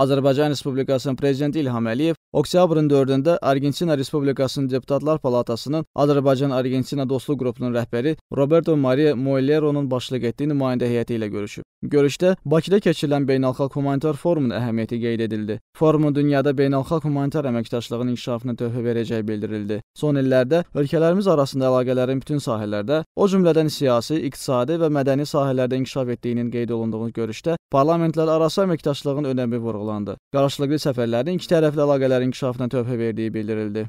Azərbaycan Respublikasının Prezidenti İlham Əliyev Oktyabrın 4-də Argentina Respublikasının Deputatlar Palatasının Azərbaycan-Argentina dostluq qrupunun rəhbəri Roberto Maria Moilero'nun başçılıq etdiyi nümayəndə heyəti ilə görüşüb. Görüşdə Bakıda keçirilən beynəlxalq humanitar forumun əhəmiyyəti qeyd edildi. Forumun dünyada beynəlxalq humanitar əməkdaşlığın inkişafına töhfə verəcəyi bildirildi. Son illərdə ölkələrimiz arasında əlaqələrin bütün sahələrdə, o cümlədən siyasi, iqtisadi və mədəni sahələrdə inkişaf etdiyinin qeyd olunduğu görüşdə parlamentlərarası əməkdaşlığın önəmi vurğulandı. Qarşılıqlı səfərlərin iki tərəfli əlaqələri inkişafına tövbe verdiği bildirildi.